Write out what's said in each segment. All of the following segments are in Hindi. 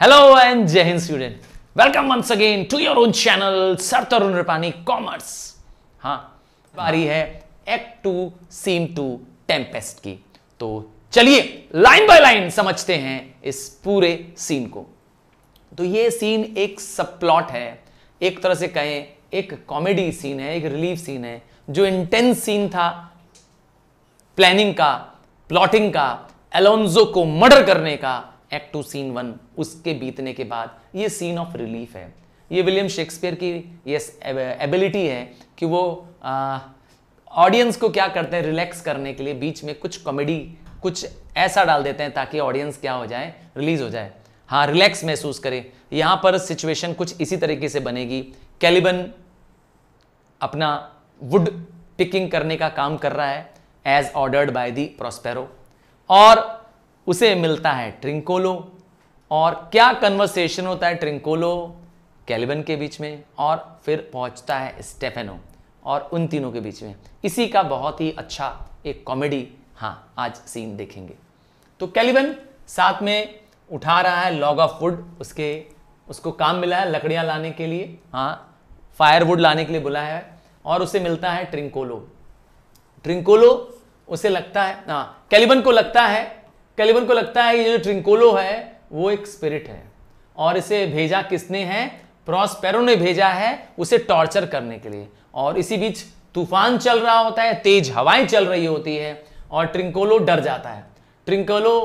hello and Jai Hind student welcome once again to your own channel sir Tarun Rupani commerce हाँ बारी है act two scene two Tempest की तो चलिए लाइन बाय लाइन समझते हैं इस पूरे सीन को तो ये सीन एक सब प्लॉट है एक तरह से कहें एक कॉमेडी सीन है एक रिलीफ सीन है जो इंटेंस सीन था प्लानिंग का प्लॉटिंग का एलोन्जो को मर्डर करने का एक्ट टू सीन वन उसके बीतने के बाद ये सीन ऑफ रिलीफ है ये विलियम शेक्सपियर की ये एबिलिटी है कि वो ऑडियंस को क्या करते हैं रिलैक्स करने के लिए बीच में कुछ कॉमेडी कुछ ऐसा डाल देते हैं ताकि ऑडियंस क्या हो जाए रिलीज हो जाए हाँ रिलैक्स महसूस करे यहाँ पर सिचुएशन कुछ इसी तरीके से बनेगी कैलिबन अपना वुड पिकिंग करने का काम कर रहा है as ordered by the Prospero और उसे मिलता है ट्रिंकोलो और क्या कन्वर्सेशन होता है ट्रिंकोलो कैलिबन के बीच में और फिर पहुंचता है स्टेफेनो और उन तीनों के बीच में इसी का बहुत ही अच्छा एक कॉमेडी हाँ आज सीन देखेंगे तो कैलिबन साथ में उठा रहा है लॉग ऑफ वुड उसके उसको काम मिला है लकड़ियाँ लाने के लिए हाँ फायरवुड लाने के लिए बुलाया है और उसे मिलता है ट्रिंकोलो ट्रिंकोलो उसे लगता है ना हाँ, कैलिबन को लगता है कैलिबन को लगता है ये जो ट्रिंकोलो है वो एक स्पिरिट है और इसे भेजा किसने है प्रॉस्पेरो ने भेजा है उसे टॉर्चर करने के लिए और इसी बीच तूफान चल रहा होता है तेज हवाएं चल रही होती है और ट्रिंकोलो डर जाता है ट्रिंकोलो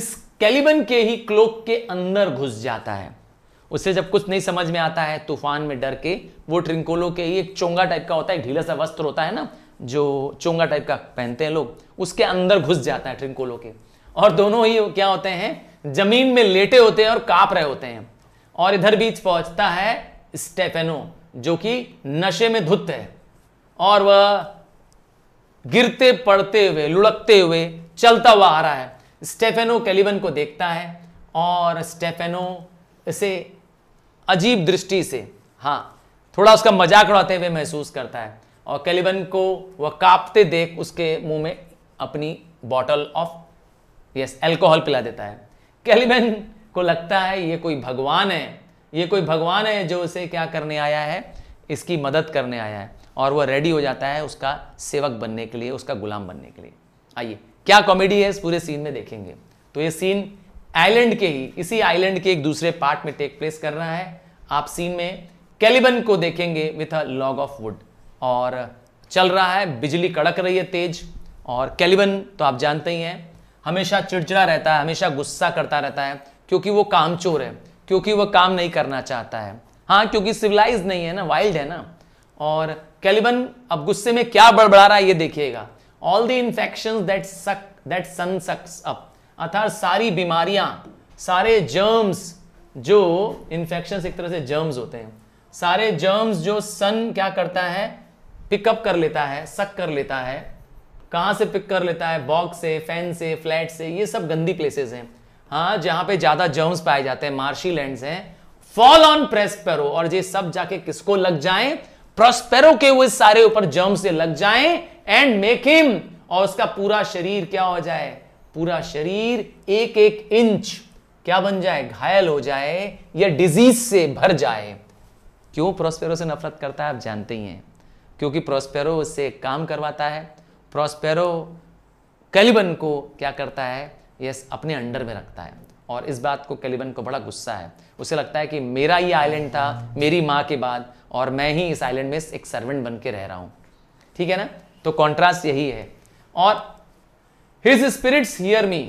इस कैलिबन के ही क्लोक के अंदर घुस जाता है उसे जब कुछ नहीं समझ में आता है तूफान में डर के वो ट्रिंकोलो के ही एक चोंगा टाइप का होता है ढीला सा वस्त्र होता है ना जो चोंगा टाइप का पहनते हैं लोग उसके अंदर घुस जाता है ट्रिंकोलो के और दोनों ही क्या होते हैं जमीन में लेटे होते हैं और काप रहे होते हैं और इधर बीच पहुंचता है स्टेफेनो जो कि नशे में धुत है और वह गिरते पड़ते हुए लुढ़कते हुए चलता हुआ आ रहा है स्टेफेनो कैलिबन को देखता है और स्टेफेनो इसे अजीब दृष्टि से हाँ थोड़ा उसका मजाक उड़ाते हुए महसूस करता है और कैलिबन को वह कांपते देख उसके मुंह में अपनी बॉटल ऑफ यस अल्कोहल पिला देता है कैलिबेन को लगता है ये कोई भगवान है ये कोई भगवान है जो उसे क्या करने आया है इसकी मदद करने आया है और वह रेडी हो जाता है उसका सेवक बनने के लिए उसका गुलाम बनने के लिए आइए क्या कॉमेडी है इस पूरे सीन में देखेंगे तो ये सीन आइलैंड के ही इसी आइलैंड के एक दूसरे पार्ट में टेक प्लेस कर रहा है आप सीन में कैलिबन को देखेंगे with a log of wood और चल रहा है बिजली कड़क रही है तेज और कैलिबन तो आप जानते ही हैं हमेशा चिड़चिड़ा रहता है हमेशा गुस्सा करता रहता है क्योंकि वो कामचोर है क्योंकि वो काम नहीं करना चाहता है हाँ क्योंकि सिविलाइज नहीं है ना वाइल्ड है ना और कैलिबन अब गुस्से में क्या बड़बड़ा रहा है ये देखिएगा all the infection that suck that sun sucks up अर्थात सारी बीमारियां सारे जर्म्स जो इन्फेक्शन एक तरह से जर्म्स होते हैं सारे जर्म्स जो सन क्या करता है पिकअप कर लेता है सक कर लेता है कहाँ से पिक कर लेता है बॉक्स से फैन से फ्लैट से ये सब गंदी प्लेसेस हैं हाँ जहाँ पे ज़्यादा जर्म्स पाए जाते हैं मार्शी लैंड्स हैं फॉल ऑन प्रेस्पेरो और ये सब जाके किसको लग जाए प्रोस्पेरो के हुए सारे ऊपर जर्म से लग जाए एंड मेक हिम और उसका पूरा शरीर क्या हो जाए पूरा शरीर एक एक इंच क्या बन जाए घायल हो जाए या डिजीज से भर जाए क्यों प्रोस्पेरो से नफरत करता है आप जानते ही हैं क्योंकि प्रोस्पेरो उससे काम करवाता है प्रॉस्पेरो कैलिबन को क्या करता है यस अपने अंडर में रखता है और इस बात को कैलिबन को बड़ा गुस्सा है उसे लगता है कि मेरा ये आइलैंड था मेरी माँ के बाद और मैं ही इस आइलैंड में एक सर्वेंट बन के रह रहा हूँ ठीक है ना तो कॉन्ट्रास्ट यही है और हिज स्पिरिट्स हियर मी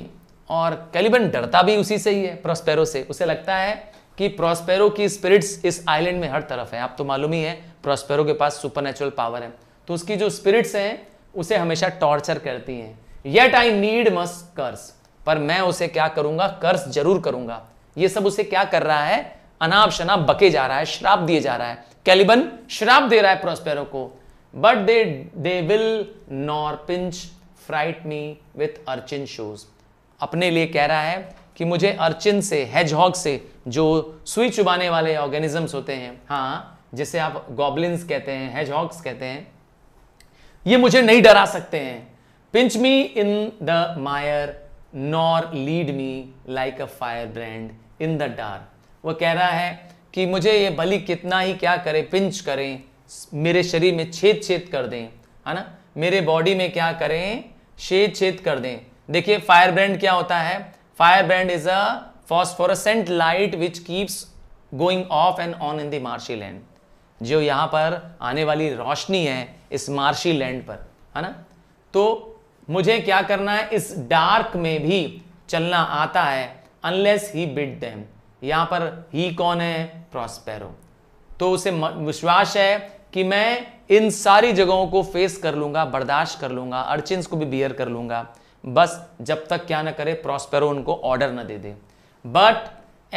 और कैलिबन डरता भी उसी से ही है प्रोस्पेरो से उसे लगता है कि प्रोस्पेरो की स्पिरिट्स इस आइलैंड में हर तरफ है आप तो मालूम ही है प्रोस्पेरो के पास सुपर पावर है तो उसकी जो स्पिरिट्स हैं उसे हमेशा टॉर्चर करती हैं येट आई नीड मस कर्स पर मैं उसे क्या करूंगा कर्स जरूर करूंगा ये सब उसे क्या कर रहा है अनाप शनाप बके जा रहा है श्राप दिए जा रहा है कैलिबन श्राप दे रहा है प्रोस्पेरो को but they they will nor pinch fright me with urchin shows अपने लिए कह रहा है कि मुझे अर्चिन से हेजहॉग से जो सुई चुबाने वाले ऑर्गेनिजम्स होते हैं हाँ जिसे आप गॉबलिन्स कहते हैं हेजहॉग्स कहते हैं ये मुझे नहीं डरा सकते हैं pinch me in the mire nor lead me like a fire brand in the dark वो कह रहा है कि मुझे ये बलि कितना ही क्या करे पिंच करें मेरे शरीर में छेद छेद कर दें है ना मेरे बॉडी में क्या करें छेद छेद कर दें देखिए फायर ब्रांड क्या होता है fire brand is a phosphorescent light which keeps going off and on in the marshal and जो यहाँ पर आने वाली रोशनी है इस मार्शी लैंड पर है ना तो मुझे क्या करना है इस डार्क में भी चलना आता है अनलेस ही बिट देम यहाँ पर ही कौन है प्रॉस्पेरो तो उसे विश्वास है कि मैं इन सारी जगहों को फेस कर लूँगा बर्दाश्त कर लूँगा अर्चिन्स को भी बियर कर लूँगा बस जब तक क्या ना करे प्रॉस्पेरो उनको ऑर्डर ना दे दे but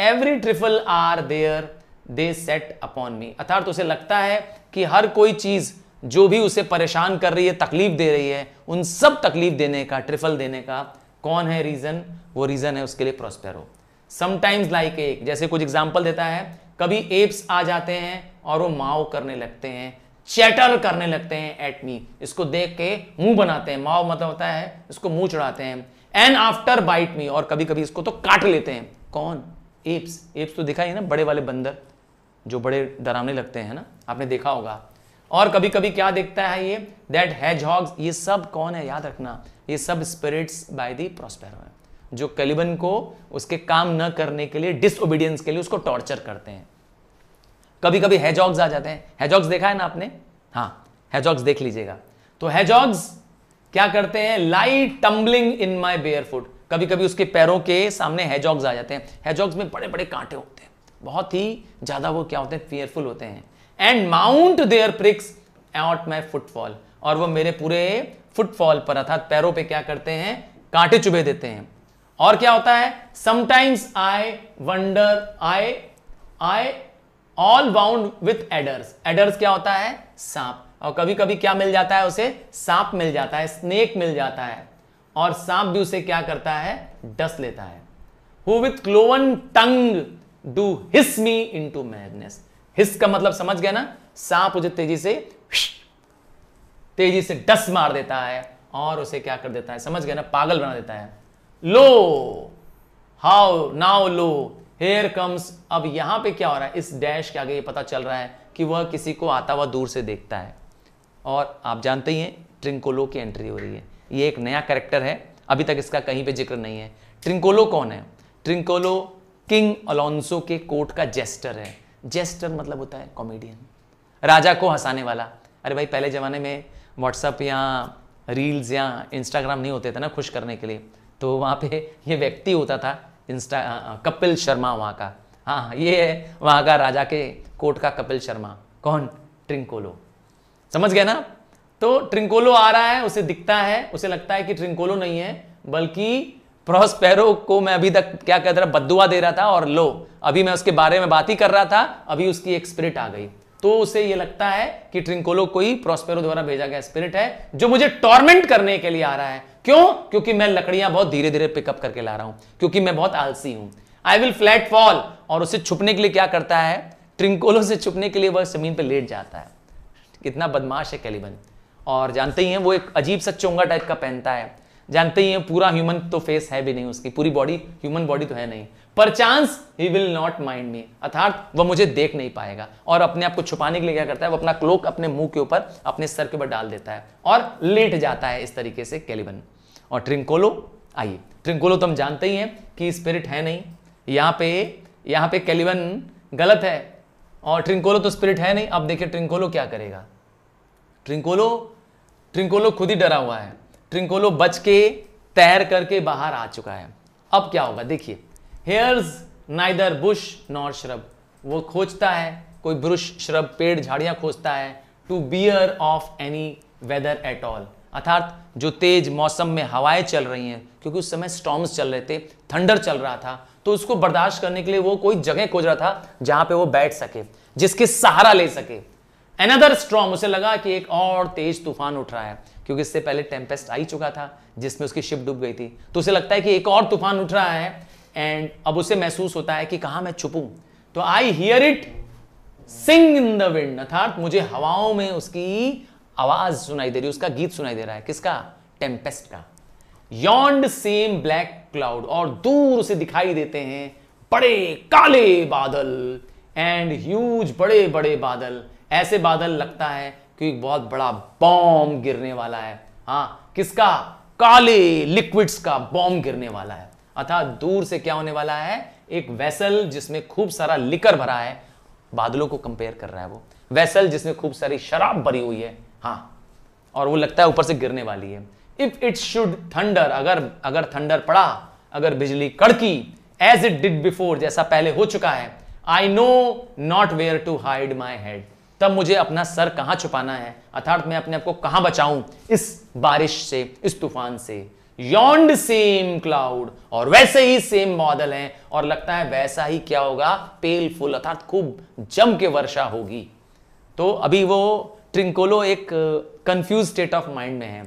every trifle are there they set upon me अर्थात उसे लगता है कि हर कोई चीज़ जो भी उसे परेशान कर रही है तकलीफ दे रही है उन सब तकलीफ देने का ट्रिफल देने का कौन है रीज़न वो रीज़न है उसके लिए प्रॉस्पेर हो समटाइम्स लाइक एक जैसे कुछ एग्जाम्पल देता है कभी एप्स आ जाते हैं और वो माओ करने लगते हैं चैटर करने लगते हैं एट मी इसको देख के मुंह बनाते हैं माओ मतलब होता है इसको मुंह चढ़ाते हैं एंड आफ्टर बाइट मी और कभी कभी इसको तो काट लेते हैं कौन एप्स एप्स तो दिखाई है ना बड़े वाले बंदर जो बड़े डरावने लगते हैं ना आपने देखा होगा और कभी कभी क्या देखता है ये दैट हैज ये सब कौन है याद रखना ये सब स्पिरिट्स बाय दी प्रोस्पेर जो कलिबन को उसके काम न करने के लिए डिसओबीडियंस के लिए उसको टॉर्चर करते हैं कभी कभी हैजॉग्स आ जाते हैं हैजॉग्स देखा है ना आपने हाँ हैजॉग्स देख लीजिएगा तो हैजॉग्स क्या करते हैं light tumbling in my bare foot कभी कभी उसके पैरों के सामने हैजॉग्स आ जाते हैं हैजॉग्स में बड़े बड़े कांटे हो बहुत ही ज़्यादा वो क्या होते हैं फियरफुल होते हैं and mount their pricks at my footfall और वो मेरे पूरे फुटफॉल पर अर्थात पैरों पे क्या करते हैं कांटे चुभे देते हैं और क्या होता है sometimes I wonder I I all bound with adders adders क्या होता है सांप और कभी कभी क्या मिल जाता है उसे सांप मिल जाता है स्नेक मिल जाता है और सांप भी उसे क्या करता है डस लेता है who with cloven tongue do hiss me to madness hiss का मतलब समझ गया ना सांप उसे तेजी से तेजी से डस मार देता है और उसे क्या कर देता है समझ गया ना पागल बना देता है lo how now lo here comes अब यहां पे क्या हो रहा है इस डैश के आगे ये पता चल रहा है कि वह किसी को आता हुआ दूर से देखता है और आप जानते ही हैं ट्रिंकोलो की एंट्री हो रही है ये एक नया करेक्टर है अभी तक इसका कहीं पे जिक्र नहीं है ट्रिंकोलो कौन है ट्रिंकोलो किंग अलोंसो के कोर्ट का जेस्टर है जेस्टर मतलब होता है कॉमेडियन राजा को हंसाने वाला अरे भाई पहले ज़माने में व्हाट्सअप या रील्स या इंस्टाग्राम नहीं होते थे ना खुश करने के लिए तो वहाँ पे ये व्यक्ति होता था इंस्टा कपिल शर्मा वहाँ का हाँ, हाँ ये है वहाँ का राजा के कोर्ट का कपिल शर्मा कौन ट्रिंकोलो समझ गए ना तो ट्रिंकोलो आ रहा है उसे दिखता है उसे लगता है कि ट्रिंकोलो नहीं है बल्कि प्रोस्पेरो को मैं अभी तक क्या कहता रहा बदुआ दे रहा था और लो अभी मैं उसके बारे में बात ही कर रहा था अभी उसकी एक स्पिरिट आ गई तो उसे ये लगता है कि ट्रिंकोलो कोई प्रोस्पेरो द्वारा भेजा गया स्पिरिट है जो मुझे टॉर्मेंट करने के लिए आ रहा है क्यों क्योंकि मैं लकड़ियां बहुत धीरे धीरे पिकअप करके ला रहा हूं क्योंकि मैं बहुत आलसी हूं आई विल फ्लैट फॉल और उसे छुपने के लिए क्या करता है ट्रिंकोलो से छुपने के लिए वह जमीन पर लेट जाता है कितना बदमाश है कैलिबन और जानते ही हैं वो एक अजीब सा चोंगा टाइप का पहनता है जानते ही हैं पूरा ह्यूमन तो फेस है भी नहीं उसकी पूरी बॉडी ह्यूमन बॉडी तो है नहीं perchance he will not mind me अर्थात वह मुझे देख नहीं पाएगा और अपने आप को छुपाने के लिए क्या करता है वो अपना क्लोक अपने मुंह के ऊपर अपने सर के ऊपर डाल देता है और लेट जाता है इस तरीके से कैलिबन और ट्रिंकोलो आइए ट्रिंकोलो तो हम जानते ही हैं कि स्पिरिट है नहीं यहाँ पे यहाँ पे कैलिबन गलत है और ट्रिंकोलो तो स्पिरिट है नहीं अब देखिए ट्रिंकोलो क्या करेगा ट्रिंकोलो ट्रिंकोलो खुद ही डरा हुआ है ट्रिंकोलो बच के तैर करके बाहर आ चुका है अब क्या होगा देखिए here's neither bush nor shrub वो खोजता है कोई ब्रुश श्रब पेड़ झाड़ियां खोजता है to bear off any weather at all अर्थात जो तेज मौसम में हवाएं चल रही हैं क्योंकि उस समय स्टॉम्स चल रहे थे थंडर चल रहा था तो उसको बर्दाश्त करने के लिए वो कोई जगह खोज रहा था जहां पे वो बैठ सके जिसके सहारा ले सके एनदर स्ट्रॉम उसे लगा कि एक और तेज तूफान उठ रहा है क्योंकि इससे पहले टेम्पेस्ट आ ही चुका था जिसमें उसकी शिप डूब गई थी तो उसे लगता है कि एक और तूफान उठ रहा है एंड अब उसे महसूस होता है कि कहा मैं छुपू तो I hear it sing in the wind अर्थात मुझे हवाओं में उसकी आवाज सुनाई दे रही उसका गीत सुनाई दे रहा है किसका टेम्पेस्ट का यॉन्ड सेम ब्लैक क्लाउड और दूर से दिखाई देते हैं बड़े काले बादल एंड ह्यूज बड़े बड़े बादल ऐसे बादल लगता है क्योंकि बहुत बड़ा बॉम्ब गिरने वाला है हाँ किसका काले लिक्विड्स का बॉम्ब गिरने वाला है अर्थात दूर से क्या होने वाला है एक वैसल जिसमें खूब सारा लिकर भरा है बादलों को कंपेयर कर रहा है वो वैसल जिसमें खूब सारी शराब भरी हुई है हाँ और वो लगता है ऊपर से गिरने वाली है इफ इट शुड थंडर अगर अगर थंडर पड़ा अगर बिजली कड़की एज इट डिड बिफोर जैसा पहले हो चुका है I know not where to hide my head तब मुझे अपना सर कहाँ छुपाना है अर्थात मैं अपने आप को कहाँ बचाऊं इस बारिश से इस तूफान से यॉन्ड सेम क्लाउड और वैसे ही सेम मॉडल है और लगता है वैसा ही क्या होगा पेल फुल अर्थात खूब जम के वर्षा होगी तो अभी वो ट्रिंकोलो एक कंफ्यूज स्टेट ऑफ माइंड में है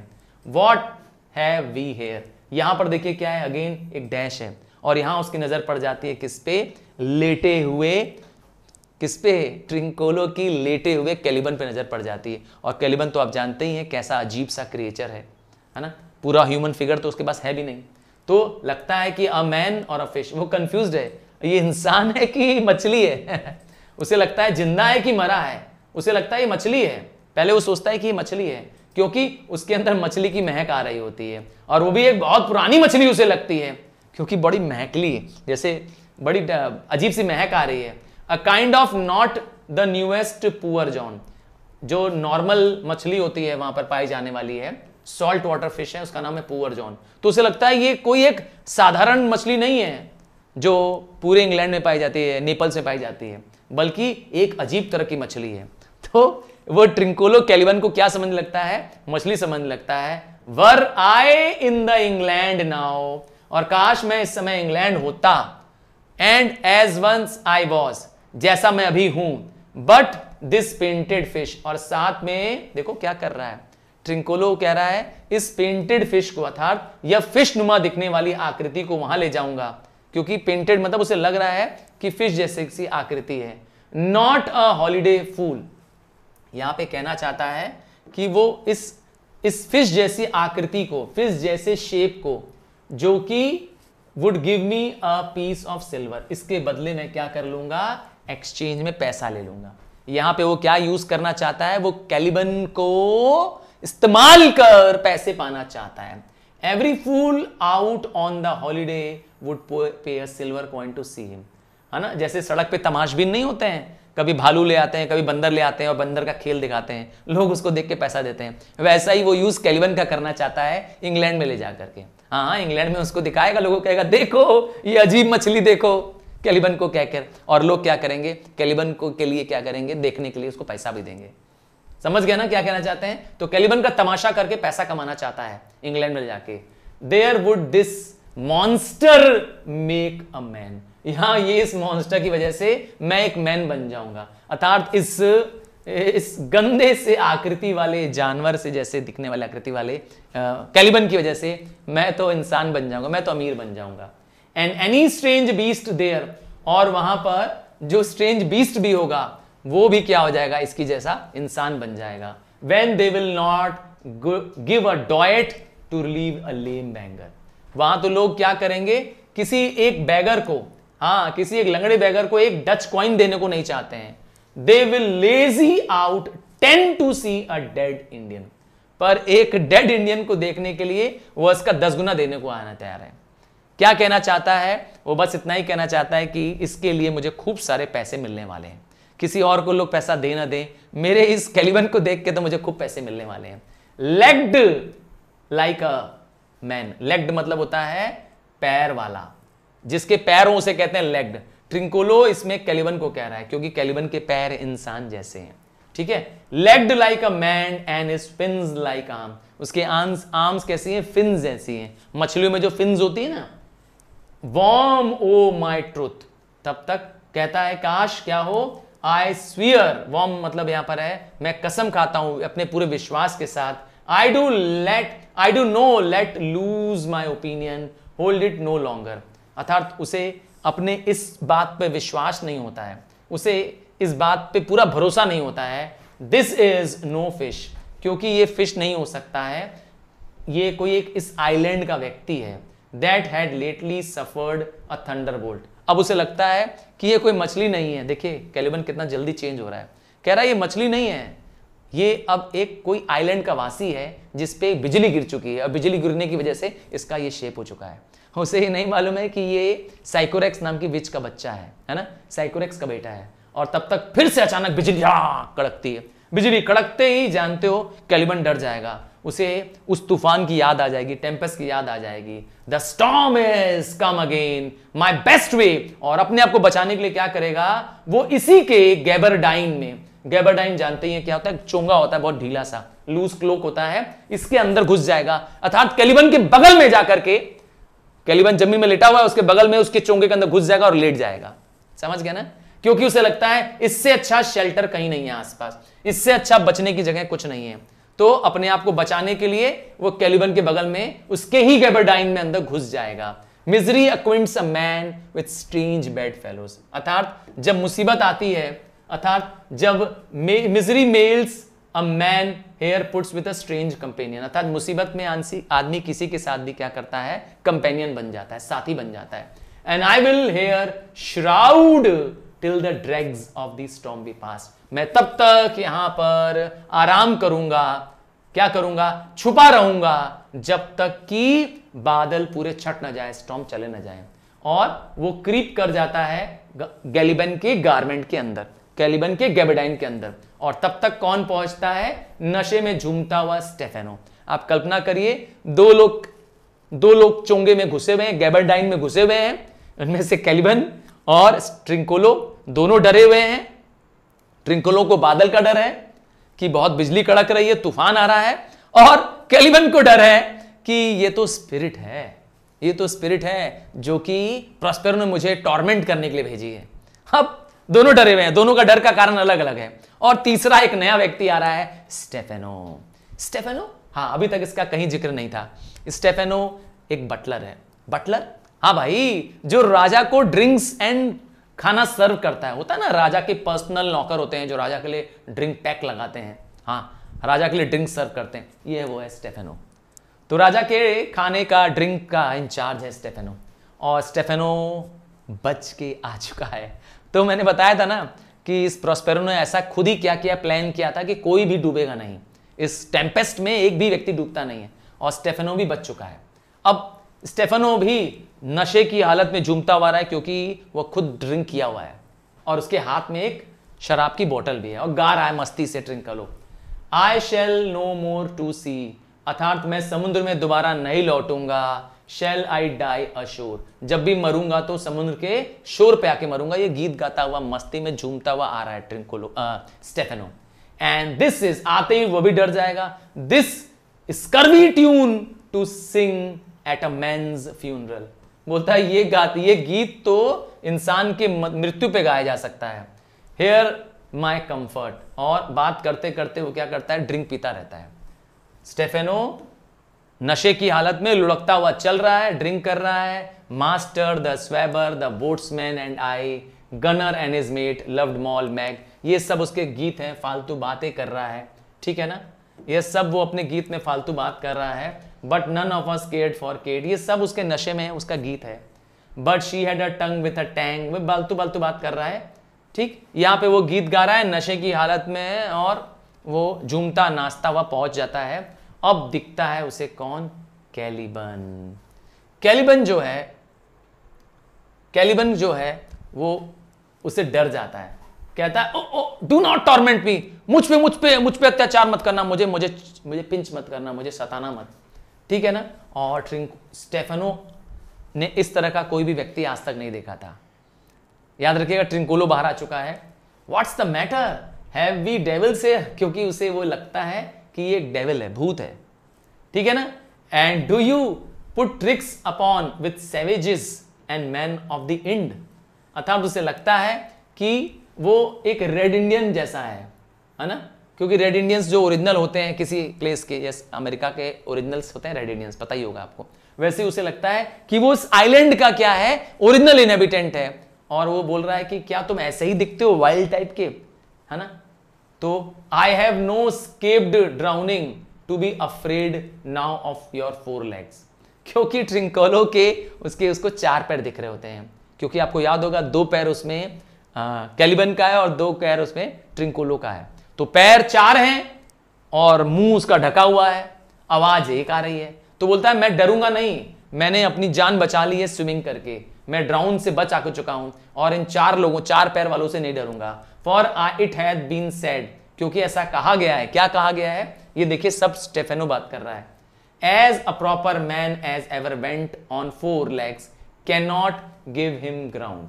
वॉट है वी हेयर यहां पर देखिए क्या है अगेन एक डैश है और यहां उसकी नजर पड़ जाती है किस पे लेटे हुए किस पे ट्रिंकोलो की लेटे हुए कैलिबन पे नज़र पड़ जाती है और कैलिबन तो आप जानते ही हैं कैसा अजीब सा क्रिएचर है है ना पूरा ह्यूमन फिगर तो उसके पास है भी नहीं तो लगता है कि अ मैन और अ फिश वो कंफ्यूज है ये इंसान है कि मछली है उसे लगता है जिंदा है कि मरा है उसे लगता है ये मछली है पहले वो सोचता है कि ये मछली है क्योंकि उसके अंदर मछली की महक आ रही होती है और वो भी एक बहुत पुरानी मछली उसे लगती है क्योंकि बड़ी महकली जैसे बड़ी अजीब सी महक आ रही है a kind of not the newest poor John जो नॉर्मल मछली होती है वहां पर पाई जाने वाली है सॉल्ट वाटर फिश है उसका नाम है पुअर जॉन तो उसे लगता है ये कोई एक साधारण मछली नहीं है जो पूरे इंग्लैंड में पाई जाती है नेपल से पाई जाती है बल्कि एक अजीब तरह की मछली है तो वो ट्रिंकोलो कैलिबन को क्या समझ लगता है मछली समझ लगता है वर आए इन द इंग्लैंड नाउ और काश मैं इस समय इंग्लैंड होता and as once I was जैसा मैं अभी हूं बट दिस पेंटेड फिश और साथ में देखो क्या कर रहा है ट्रिंकोलो कह रहा है इस पेंटेड फिश को अर्थात यह फिश नुमा दिखने वाली आकृति को वहां ले जाऊंगा क्योंकि पेंटेड मतलब उसे लग रहा है कि फिश जैसे किसी आकृति है नॉट अ हॉलीडे फूल यहां पे कहना चाहता है कि वो इस इस फिश जैसी आकृति को फिश जैसे शेप को जो कि would give me a piece of silver इसके बदले में क्या कर लूंगा एक्सचेंज में पैसा ले लूंगा यहां पे वो क्या यूज करना चाहता है वो कैलिबन को इस्तेमाल कर पैसे पाना चाहता है every fool out on the holiday would pay a silver coin to see him है ना जैसे सड़क पे तमाशबिन नहीं होते हैं कभी भालू ले आते हैं कभी बंदर ले आते हैं और बंदर का खेल दिखाते हैं लोग उसको देख के पैसा देते हैं वैसा ही वो यूज कैलिबन का करना चाहता है इंग्लैंड में ले जा करके हाँ इंग्लैंड में उसको दिखाएगा लोगों कहेगा देखो ये अजीब मछली देखो कैलिबन को कहकर और लोग क्या करेंगे कैलिबन को के लिए क्या करेंगे देखने के लिए उसको पैसा भी देंगे समझ गया ना क्या कहना चाहते हैं तो कैलिबन का तमाशा करके पैसा कमाना चाहता है इंग्लैंड में जाके there would this monster make a man यहां ये इस मॉन्स्टर की वजह से मैं एक मैन बन जाऊंगा अर्थात इस इस गंदे से आकृति वाले जानवर से जैसे दिखने वाले आकृति वाले कैलिबन की वजह से मैं तो इंसान बन जाऊंगा मैं तो अमीर बन जाऊंगा and any strange beast there और वहां पर जो स्ट्रेंज बीस्ट भी होगा वो भी क्या हो जाएगा इसकी जैसा इंसान बन जाएगा when they will not give a doit to relieve a lame beggar वहां तो लोग क्या करेंगे किसी एक बैगर को हाँ किसी एक लंगड़े बैगर को एक डच कॉइन देने को नहीं चाहते हैं they will lazy out ten to see a dead Indian पर एक डेड इंडियन को देखने के लिए वह इसका दस गुना देने को आना तैयार है क्या कहना चाहता है वो बस इतना ही कहना चाहता है कि इसके लिए मुझे खूब सारे पैसे मिलने वाले हैं किसी और को लोग पैसा दे ना दे मेरे इस कैलिबन को देख के तो मुझे खूब पैसे मिलने वाले हैं legged like a man legged मतलब होता है पैर वाला जिसके पैरों से उसे कहते हैं लेग्ड ट्रिंकोलो इसमें कैलिबन को कह रहा है क्योंकि कैलिबन के पैर इंसान जैसे हैं ठीक है legged like a man and his fins like arm उसके आर्म्स आर्म्स कैसी हैं फिन्स जैसी हैं मछलियों में जो फिन्स होती है ना वॉम ओ माई ट्रुथ तब तक कहता है काश क्या हो आई स्वीयर वॉम मतलब यहां पर है मैं कसम खाता हूं अपने पूरे विश्वास के साथ I do let I do now let loose my opinion hold it no longer अर्थात उसे अपने इस बात पे विश्वास नहीं होता है उसे इस बात पे पूरा भरोसा नहीं होता है दिस इज नो फिश क्योंकि ये फिश नहीं हो सकता है ये कोई एक इस आइलैंड का व्यक्ति है that had lately suffered a thunderbolt अब उसे लगता है कि ये कोई मछली नहीं है देखिए कैलिबन कितना जल्दी चेंज हो रहा है कह रहा है ये मछली नहीं है ये अब एक कोई आइलैंड का वासी है जिसपे बिजली गिर चुकी है और बिजली गिरने की वजह से इसका ये शेप हो चुका है उसे ये नहीं मालूम है कि ये साइकोरेक्स नाम की विच का बच्चा है है ना साइकोरेक्स का बेटा है और तब तक फिर से अचानक बिजली हाँ, कड़कती है बिजली कड़कते ही जानते हो कैलिबन डर जाएगा उसे उस तूफान की याद आ जाएगी टेम्पस की याद आ जाएगी the storm is come again my best way और अपने आप को बचाने के लिए क्या करेगा वो इसी के गैबरडाइन में गैबरडाइन जानते हैं क्या होता है चोंगा होता है बहुत ढीला सा लूज क्लोक होता है इसके अंदर घुस जाएगा अर्थात कैलिबन के बगल में जाकर के कैलिबन जमीन में लेटा हुआ है उसके बगल में उसके चोंगे के अंदर घुस जाएगा और लेट जाएगा समझ गया ना क्योंकि उसे लगता है इससे अच्छा शेल्टर कहीं नहीं है आसपास इससे अच्छा बचने की जगह कुछ नहीं है तो अपने आप को बचाने के लिए वो कैलिबन के बगल में उसके ही गैबरडाइन में अंदर घुस जाएगा misery acquaints a man with strange bedfellows अर्थात जब मुसीबत आती है अर्थात जब misery meets a man here puts with a strange companion अर्थात मुसीबत में आंसी आदमी किसी के साथ भी क्या करता है कंपेनियन बन जाता है साथी बन जाता है and I will here shroud till the dregs of the storm be past मैं तब तक यहां पर आराम करूंगा क्या करूंगा छुपा रहूंगा जब तक कि बादल पूरे छट ना जाए स्टॉम चले ना जाए और वो क्रीप कर जाता है गैलिबन के गारमेंट के अंदर कैलिबन के गैबेडाइन के अंदर और तब तक कौन पहुंचता है नशे में झूमता हुआ स्टेफेनो आप कल्पना करिए दो लोग दो लोग चोंगे में घुसे हुए हैं गैबेडाइन में घुसे हुए हैं उनमें से कैलिबन और ट्रिंकोलो दोनों डरे हुए हैं ट्रिंकोलो को बादल का डर है कि बहुत बिजली कड़क रही है तूफान आ रहा है और कैलिबन को डर है कि ये तो स्पिरिट है ये तो स्पिरिट है जो कि प्रॉस्पेरो ने मुझे टॉर्मेंट करने के लिए भेजी है अब दोनों डरे हुए हैं दोनों का डर का कारण अलग अलग है और तीसरा एक नया व्यक्ति आ रहा है स्टेफेनो स्टेफेनो हाँ अभी तक इसका कहीं जिक्र नहीं था स्टेफेनो एक बटलर है बटलर हाँ भाई जो राजा को ड्रिंक्स एंड खाना सर्व करता है होता है ना राजा के पर्सनल नौकर होते हैं जो राजा के लिए ड्रिंक टैक लगाते हैं हाँ राजा के लिए ड्रिंक सर्व करते हैं ये है वो है स्टेफेनो तो राजा के खाने का ड्रिंक का इंचार्ज है स्टेफेनो और स्टेफेनो बच के आ चुका है तो मैंने बताया था ना कि इस प्रोस्पेरो ने ऐसा खुद ही क्या किया प्लान किया था कि कोई भी डूबेगा नहीं इस टेम्पेस्ट में एक भी व्यक्ति डूबता नहीं है और स्टेफेनो भी बच चुका है अब स्टेफेनो भी नशे की हालत में झूमता हुआ रहा है क्योंकि वह खुद ड्रिंक किया हुआ है और उसके हाथ में एक शराब की बोतल भी है और गा रहा है मस्ती से ड्रिंक कर लो I shall no more to sea अर्थात मैं समुद्र में दोबारा नहीं लौटूंगा शेल आई डाई अशोर जब भी मरूंगा तो समुद्र के शोर पे आके मरूंगा ये गीत गाता हुआ मस्ती में झूमता हुआ आ रहा है Trinculo Stephano and this is आते ही वो भी डर जाएगा this scurvy tune to sing at a man's funeral बोलता है ये गात ये गीत तो इंसान के मृत्यु पे गाया जा सकता है हेयर माई कंफर्ट और बात करते करते वो क्या करता है ड्रिंक पीता रहता है स्टेफेनो नशे की हालत में लुढ़कता हुआ चल रहा है ड्रिंक कर रहा है master the swabber the boatswain and I gunner and his mate loved Mall Meg ये सब उसके गीत हैं फालतू बातें कर रहा है ठीक है ना ये सब वो अपने गीत में फालतू बात कर रहा है but none of us cared for Kate ये सब उसके नशे में है उसका गीत है but she had a tongue with a tang वे बालतू बालतू बात कर रहा है ठीक यहाँ पे वो गीत गा रहा है नशे की हालत में और वो झूमता नाचता हुआ पहुंच जाता है अब दिखता है उसे कौन कैलिबन कैलिबन जो है कैलिबन जो है वो उसे डर जाता है कहता है डू नॉट टॉर्मेंट मी मुझ पे मुझ पे मुझ पे अत्याचार मत करना मुझे मुझे मुझे पिंच मत करना मुझे सताना मत ठीक है ना और ट्रिंक स्टेफनो ने इस तरह का कोई भी व्यक्ति आज तक नहीं देखा था याद रखिएगा ट्रिंकोलो बाहर आ चुका है what's the matter have we devil से क्योंकि उसे वो लगता है कि ये डेविल है भूत है ठीक है ना and do you put tricks upon with savages and men of Ind इंड अर्थात उसे लगता है कि वो एक रेड इंडियन जैसा है है ना क्योंकि रेड इंडियंस जो ओरिजिनल होते हैं किसी प्लेस के यस अमेरिका के ओरिजिनल्स होते हैं रेड इंडियंस पता ही होगा आपको वैसे उसे लगता है कि वो उस आइलैंड का क्या है ओरिजिनल इनहेबिटेंट है और वो बोल रहा है कि क्या तुम ऐसे ही दिखते हो वाइल्ड टाइप के है ना तो I have not scaped drowning to be afraid now of your four legs क्योंकि ट्रिंकोलो के उसके उसको चार पैर दिख रहे होते हैं क्योंकि आपको याद होगा दो पैर उसमें हाँ कैलिबन का है और दो कैर उसमें ट्रिंकोलो का है तो पैर चार हैं और मुंह उसका ढका हुआ है आवाज एक आ रही है तो बोलता है मैं डरूंगा नहीं मैंने अपनी जान बचा ली है स्विमिंग करके मैं ड्राउन से बच आ चुका हूं और इन चार लोगों चार पैर वालों से नहीं डरूंगा for I it has been said क्योंकि ऐसा कहा गया है क्या कहा गया है ये देखिए सब स्टेफेनो बात कर रहा है as a proper man as ever went on four legs can not give him ground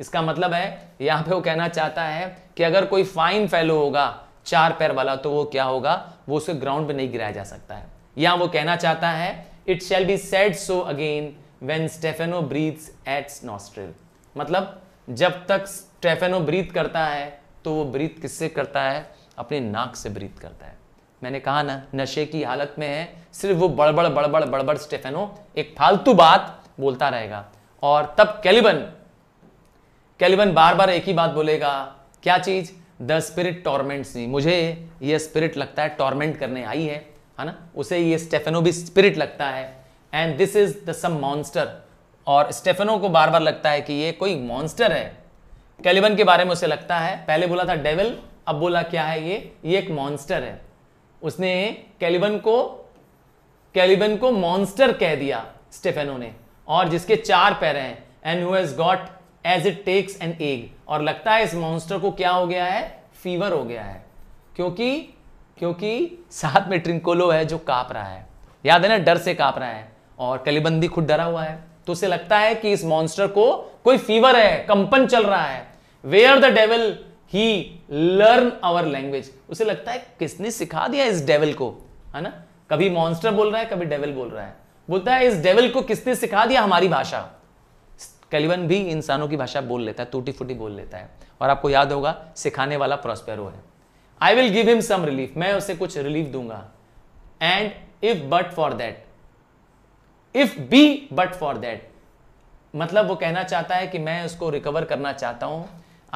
इसका मतलब है यहां पे वो कहना चाहता है कि अगर कोई फाइन फेलो होगा चार पैर वाला तो वो क्या होगा वो उसे ग्राउंड पे नहीं गिराया जा सकता है या वो कहना चाहता है it shall be said so again when Stephano breathe at nostril मतलब जब तक स्टेफेनो ब्रीथ करता है तो वो ब्रीथ किससे करता है अपने नाक से ब्रीथ करता है मैंने कहा ना नशे की हालत में है सिर्फ वो बड़बड़ बड़बड़ बड़बड़ स्टेफेनो एक फालतू बात बोलता रहेगा और तब कैलिबन कैलिबन बार बार एक ही बात बोलेगा क्या चीज द स्पिरिट टॉर्मेंट सी मुझे ये स्पिरिट लगता है टॉर्मेंट करने आई है है ना उसे ये स्टेफेनो भी स्पिरिट लगता है and this is the some monster और स्टेफेनो को बार बार लगता है कि ये कोई मॉन्स्टर है कैलिबन के बारे में उसे लगता है पहले बोला था डेविल अब बोला क्या है ये ये एक मॉन्स्टर है उसने कैलिबन को कैलिबन को मॉन्स्टर कह दिया स्टेफेनो ने और जिसके चार पैर हैं and who has got as it takes an egg और लगता है इस मॉन्स्टर को क्या हो गया है फीवर हो गया है क्योंकि क्योंकि साथ में ट्रिंकोलो है जो काप रहा है याद है ना डर से काप रहा है और कलीबंदी खुद डरा हुआ है तो उसे लगता है कि इस मॉन्स्टर को कोई फीवर है कंपन चल रहा है where the devil he learn our language उसे लगता है किसने सिखा दिया इस डेवल को है ना कभी मॉन्स्टर बोल रहा है कभी डेवल बोल रहा है बोलता है इस डेवल को किसने सिखा दिया हमारी भाषा कैलिवन भी इंसानों की भाषा बोल लेता है टूटी फूटी बोल लेता है और आपको याद होगा सिखाने वाला प्रॉस्पेरो है I will give him some relief मैं उसे कुछ रिलीफ दूंगा and if but for that if be but for that मतलब वो कहना चाहता है कि मैं उसको रिकवर करना चाहता हूं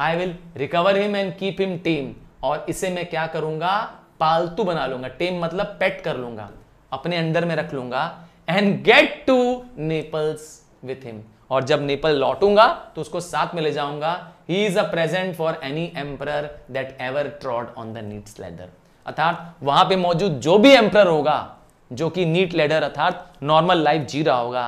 I will recover him and keep him tame और इसे मैं क्या करूंगा पालतू बना लूंगा टीम मतलब पेट कर लूंगा अपने अंदर में रख लूंगा and get to Naples with him और जब नेपाल लौटूंगा तो उसको साथ में ले जाऊंगा he is a present for any emperor that ever trod on the neat leather अर्थात वहां पे मौजूद जो भी एम्पर होगा जो कि नीट लेडर अर्थात नॉर्मल लाइफ जी रहा होगा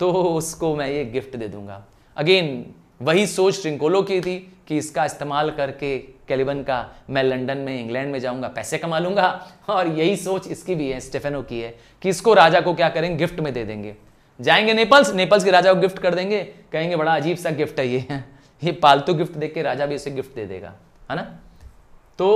तो उसको मैं ये गिफ्ट दे दूंगा अगेन वही सोच ट्रिंकोलो की थी कि इसका इस्तेमाल करके कैलिबन का मैं लंदन में इंग्लैंड में जाऊंगा पैसे कमा लूंगा और यही सोच इसकी भी है स्टेफेनो की है कि इसको राजा को क्या करें गिफ्ट में दे देंगे जाएंगे नेपल्स नेपल्स के राजा को गिफ्ट कर देंगे कहेंगे बड़ा अजीब सा गिफ्ट है ये ये पालतू गिफ्ट देख के राजा भी उसे गिफ्ट दे देगा है ना तो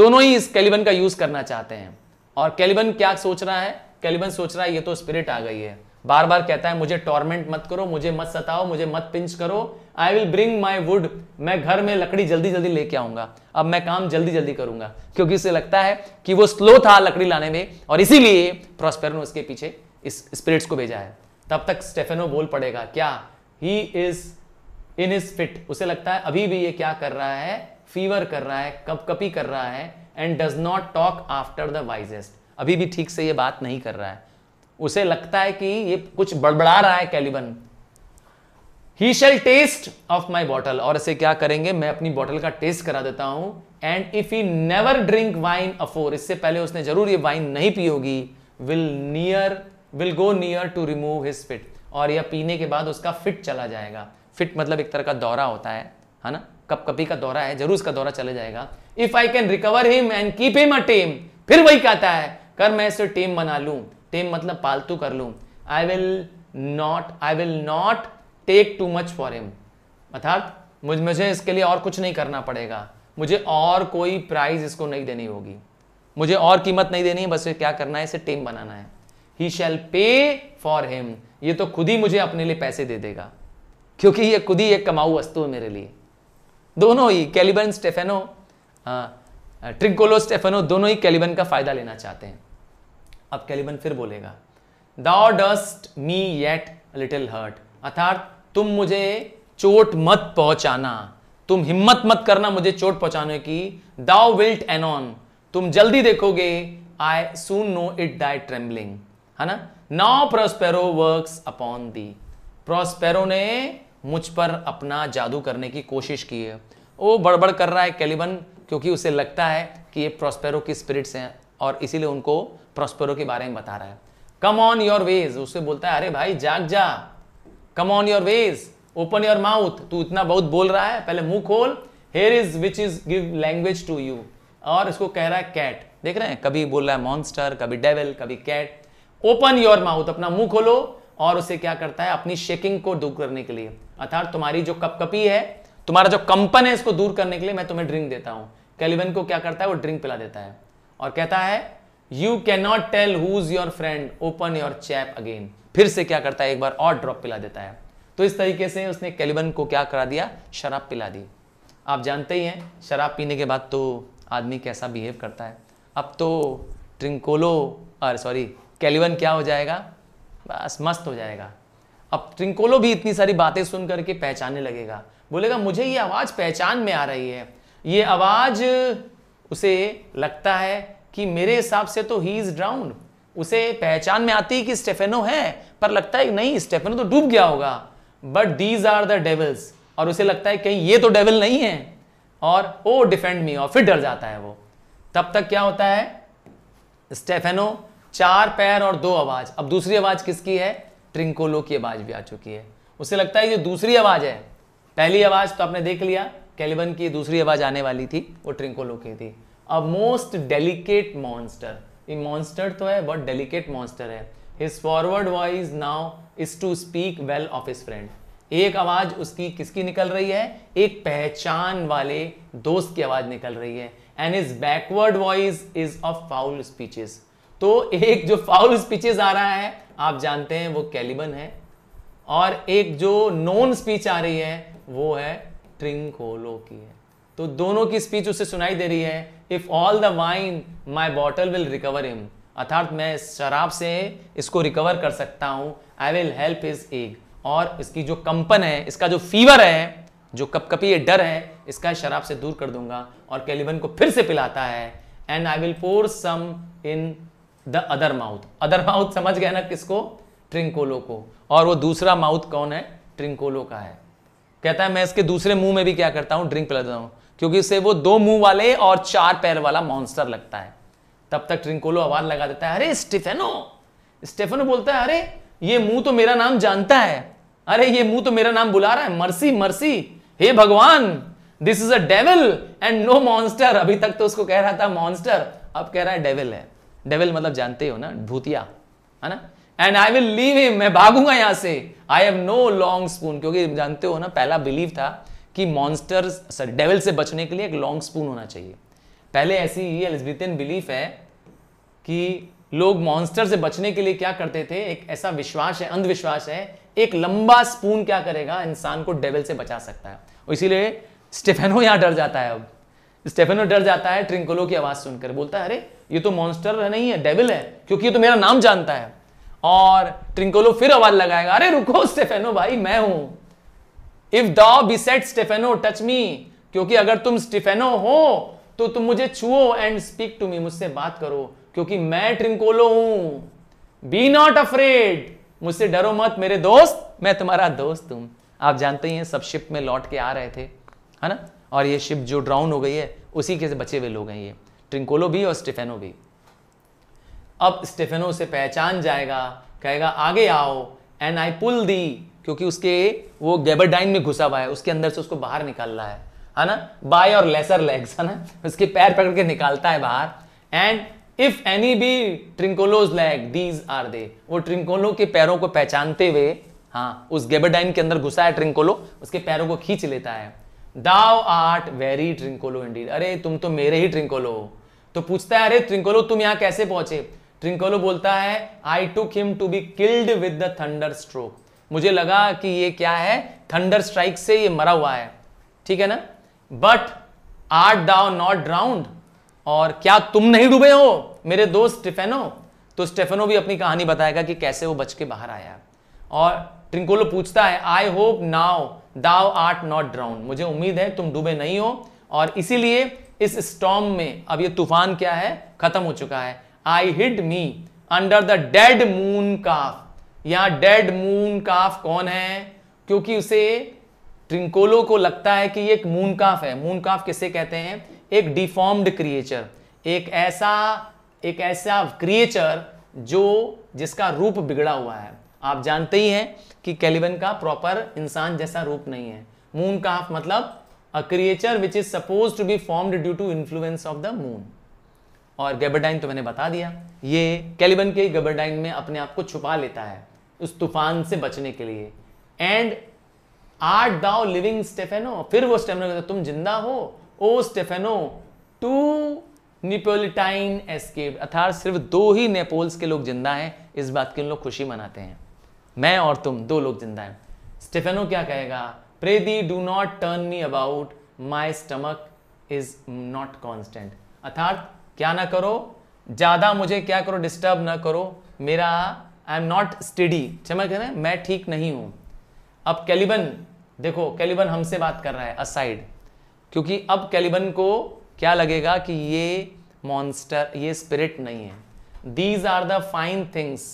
दोनों ही इस कैलिबन का यूज करना चाहते हैं और कैलिबन क्या सोच रहा है कैलिबन सोच रहा है ये तो स्पिरिट आ गई है बार बार कहता है मुझे टॉर्मेंट मत करो मुझे मत सताओ मुझे मत पिंच करो I will bring my wood मैं घर में लकड़ी जल्दी जल्दी लेके आऊंगा अब मैं काम जल्दी जल्दी करूंगा क्योंकि उसे लगता है कि वो स्लो था लकड़ी लाने में और इसीलिए प्रॉस्पेर ने उसके पीछे इस स्पिरिट्स को भेजा है तब तक स्टेफेनो बोल पड़ेगा क्या he is in his fit उसे लगता है अभी भी ये क्या कर रहा है फीवर कर रहा है कपकपी कर रहा है and does not talk after the wisest अभी भी ठीक से ये बात नहीं कर रहा है उसे लगता है कि ये कुछ बड़बड़ा रहा है Caliban he shall taste of my bottle और इसे क्या करेंगे मैं अपनी बॉटल का टेस्ट करा देता हूं and if he never drink wine afore इससे पहले उसने जरूर ये वाइन नहीं पी होगी will near will go near to remove his fit और यह पीने के बाद उसका फिट चला जाएगा फिट मतलब एक तरह का दौरा होता है है ना कप कभी का दौरा है जरूर उसका दौरा चला जाएगा if I can recover him and keep him a tame फिर वही कहता है कर मैं इसे टेम बना लू टेम मतलब पालतू कर लू I will not I will not take too much for him अर्थात मुझ मुझे इसके लिए और कुछ नहीं करना पड़ेगा मुझे और कोई प्राइज इसको नहीं देनी होगी मुझे और कीमत नहीं देनी है बस क्या करना है इसे टेम बनाना है ही शैल पे फॉर हिम ये तो खुद ही मुझे अपने लिए पैसे दे देगा क्योंकि ये खुद ही एक कमाऊ वस्तु है मेरे लिए दोनों ही कैलिबन स्टेफेनो ट्रिकोलो स्टेफेनो दोनों ही कैलिबन का फायदा लेना चाहते हैं अब कैलिबन फिर बोलेगा thou dost me yet little hurt अर्थात तुम मुझे चोट मत पहुंचाना तुम हिम्मत मत करना मुझे चोट पहुंचाने की दाओ विल्ट एनॉन तुम जल्दी देखोगे I soon know it thy trembling है ना now Prospero works upon thee Prospero ने मुझ पर अपना जादू करने की कोशिश की है वो बड़बड़ कर रहा है कैलिबन क्योंकि उसे लगता है कि ये प्रोस्पेरो की स्पिरिट्स हैं और इसीलिए उनको प्रोस्पेरो के बारे में बता रहा है कम ऑन योर वेज उससे बोलता है अरे भाई जाग जा come on your ways open your mouth तू इतना बहुत बोल रहा है पहले मुंह खोल here is which is give language to you और इसको कह रहा है कैट देख रहे हैं कभी बोल रहा है मॉन्स्टर कभी डेविल कभी कैट ओपन योर माउथ अपना मुंह खोलो और उसे क्या करता है अपनी शेकिंग को दूर करने के लिए अर्थात तुम्हारी जो कपकपी है तुम्हारा जो कंपन है इसको दूर करने के लिए मैं तुम्हें ड्रिंक देता हूं कैलिवन को क्या करता है वो ड्रिंक पिला देता है और कहता है you can not tell who is your friend open your chaps again फिर से क्या करता है एक बार और ड्रॉप पिला देता है तो इस तरीके से उसने कैलिवन को क्या करा दिया शराब पिला दी आप जानते ही हैं शराब पीने के बाद तो आदमी कैसा बिहेव करता है अब तो ट्रिंकोलो अरे सॉरी कैलिवन क्या हो जाएगा बस मस्त हो जाएगा अब ट्रिंकोलो भी इतनी सारी बातें सुन करके पहचानने लगेगा बोलेगा मुझे ये आवाज़ पहचान में आ रही है ये आवाज़ उसे लगता है कि मेरे हिसाब से तो ही इज़ ड्राउंड उसे पहचान में आती है कि स्टेफेनो है पर लगता है नहीं स्टेफेनो तो डूब गया होगा but these are the devils और उसे लगता है कहीं ये तो डेविल नहीं है और ओ डिफेंड मी और फिर डर जाता है वो तब तक क्या होता है स्टेफेनो चार पैर और दो आवाज अब दूसरी आवाज किसकी है ट्रिंकोलो की आवाज भी आ चुकी है उसे लगता है ये दूसरी आवाज है पहली आवाज तो आपने देख लिया कैलिबन की दूसरी आवाज आने वाली थी वो ट्रिंकोलो की थी अब मोस्ट डेलिकेट मॉन्स्टर ये मॉन्स्टर तो है बहुत डेलिकेट मॉन्स्टर है his forward voice now is to speak well of his friend एक आवाज उसकी किसकी निकल रही है एक पहचान वाले दोस्त की आवाज निकल रही है and his backward voice is of foul speeches तो एक जो फाउल स्पीचेस आ रहा है आप जानते हैं वो कैलिबन है और एक जो नॉन स्पीच आ रही है वो है ट्रिंकोलो की है तो दोनों की स्पीच उसे सुनाई दे रही है if all the wine my bottle will recover him अर्थात मैं शराब से इसको रिकवर कर सकता हूं I will help his egg और इसकी जो कंपन है इसका जो फीवर है जो कपकपी ये डर है इसका शराब से दूर कर दूंगा और कैलिबन को फिर से पिलाता है and I will pour some in the other mouth other mouth समझ गए ना किसको ट्रिंकोलो को और वो दूसरा माउथ कौन है ट्रिंकोलो का है कहता है मैं इसके दूसरे मुंह में भी क्या करता हूं ड्रिंक पिलाता हूं क्योंकि इसे वो दो मुंह वाले और चार पैर वाला मॉन्स्टर लगता है तब तक ट्रिंकोलो आवाज लगा देता है अरे स्टेफेनो स्टेफेनो बोलता है अरे ये मुंह तो मेरा नाम जानता है अरे ये मुंह तो मेरा नाम बुला रहा है मर्सी मर्सी हे भगवान this is a devil and no monster अभी तक तो उसको कह रहा था मॉन्स्टर अब कह रहा है डेविल है डेविल मतलब जानते हो ना भूतिया है ना and I will leave him मैं भागूंगा यहाँ से I have no long spoon क्योंकि जानते हो ना पहला बिलीव था कि मॉन्स्टर सॉरी डेविल से बचने के लिए एक लॉन्ग स्पून होना चाहिए पहले ऐसी ये एलिजबेथियन बिलीफ है कि लोग मॉन्स्टर से बचने के लिए क्या करते थे एक ऐसा विश्वास है अंधविश्वास है एक लंबा स्पून क्या करेगा इंसान को डेविल से बचा सकता है और इसीलिए स्टेफेनो यहाँ डर जाता है अब स्टेफेनो डर जाता है ट्रिंकोलो की आवाज़ सुनकर बोलता है अरे ये तो मॉन्स्टर नहीं है डेविल है क्योंकि ये तो मेरा नाम जानता है और ट्रिंकोलो फिर आवाज लगाएगा अरे रुको स्टेफेनो भाई मैं हूं इफ दाओ सेट स्टेफेनो टच मी क्योंकि अगर तुम स्टेफेनो हो तो तुम मुझे छुओ एंड स्पीक टू मी मुझसे बात करो क्योंकि मैं ट्रिंकोलो हूं बी नॉट अफ्रेड मुझसे डरो मत मेरे दोस्त मैं तुम्हारा दोस्त हूं आप जानते ही हैं सब शिप में लौट के आ रहे थे है ना और ये शिप जो ड्राउन हो गई है उसी के बचे हुए लोग हैं ये ट्रिंकोलो भी और स्टेफेनो भी अब स्टेफेनो से पहचान जाएगा कहेगा आगे आओ एंड आई पुल दी क्योंकि उसके वो गेबरडाइन में घुसा हुआ है उसके अंदर से उसको बाहर निकाल रहा है है ना बाय और लेसर लेग्स है ना उसके पैर पकड़ के निकालता है बाहर and if any be Trinculo's leg these are they वो ट्रिंकोलो के पैरों को पहचानते हुए हाँ उस गेबरडाइन के अंदर घुसा है ट्रिंकोलो उसके पैरों को खींच लेता है दाव आर्ट वेरी ट्रिंकोलो इंडीड अरे तुम तो मेरे ही ट्रिंकोलो हो तो पूछता है अरे ट्रिंकोलो तुम यहां कैसे पहुंचे ट्रिंकोलो बोलता है I to him to be killed with the thunder stroke मुझे लगा कि ये क्या है थंडर स्ट्राइक से ये मरा हुआ है ठीक है ना but are thou not drowned और क्या तुम नहीं डूबे हो मेरे दोस्त स्टेफेनो तो स्टेफेनो भी अपनी कहानी बताएगा कि कैसे वो बच के बाहर आया और ट्रिंकोलो पूछता है I hope now thou art not drowned मुझे उम्मीद है तुम डूबे नहीं हो और इसीलिए इस स्टॉम में अब ये तूफान क्या है खत्म हो चुका है I hid me under the dead mooncalf यहां डेड मून काफ कौन है क्योंकि उसे ट्रिंकोलो को लगता है कि ये एक मून काफ है मून काफ किसे कहते हैं एक डिफॉर्म्ड क्रिएचर एक ऐसा एक ऐसा क्रिएचर जो जिसका रूप बिगड़ा हुआ है आप जानते ही हैं कि कैलिवन का प्रॉपर इंसान जैसा रूप नहीं है मून काफ मतलब a creature which is supposed to be formed due to influence of the moon और गैबरडाइन तो मैंने बता दिया ये कैलिबन के गैबरडाइन में अपने आप को छुपा लेता है उस तूफान से बचने के लिए and art thou living Stephano फिर वो स्टेफेनो कहता तुम जिंदा हो O Stephano two Neapolitan escape अर्थात सिर्फ दो ही नेपोल्स के लोग जिंदा हैं इस बात की उन लोग खुशी मनाते हैं मैं और तुम दो लोग जिंदा हैं स्टेफेनो क्या कहेगा pray thee do not turn me about my stomach is not constant अर्थात क्या ना करो ज़्यादा मुझे क्या करो डिस्टर्ब ना करो मेरा आई एम नॉट स्टडी है ना मैं ठीक नहीं हूं अब कैलिबन देखो कैलिबन हमसे बात कर रहा है असाइड क्योंकि अब कैलिबन को क्या लगेगा कि ये मॉन्स्टर ये स्पिरिट नहीं है these are the fine things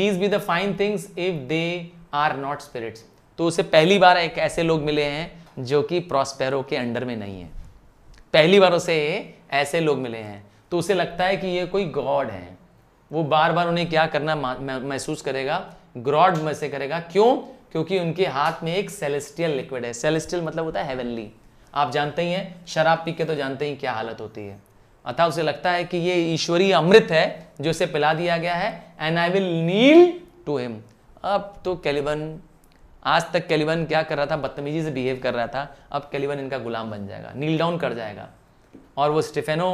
these be the fine things if they are not spirits तो उसे पहली बार एक ऐसे लोग मिले हैं जो कि प्रॉस्पेरो के अंडर में नहीं है पहली बार उसे ऐसे लोग मिले हैं तो उसे लगता है कि ये कोई गॉड है वो बार बार उन्हें क्या करना महसूस करेगा ग्रॉड में से करेगा क्यों क्योंकि उनके हाथ में एक सेलेस्टियल लिक्विड है सेलेस्टियल मतलब होता है हेवनली आप जानते ही हैं शराब पी के तो जानते ही क्या हालत होती है अतः उसे लगता है कि ये ईश्वरीय अमृत है जो उसे पिला दिया गया है and I will kneel to him अब तो कैलिबन आज तक कैलिवन क्या कर रहा था बदतमीजी से बिहेव कर रहा था अब कैलिवन इनका गुलाम बन जाएगा नील डाउन कर जाएगा और वो स्टेफेनो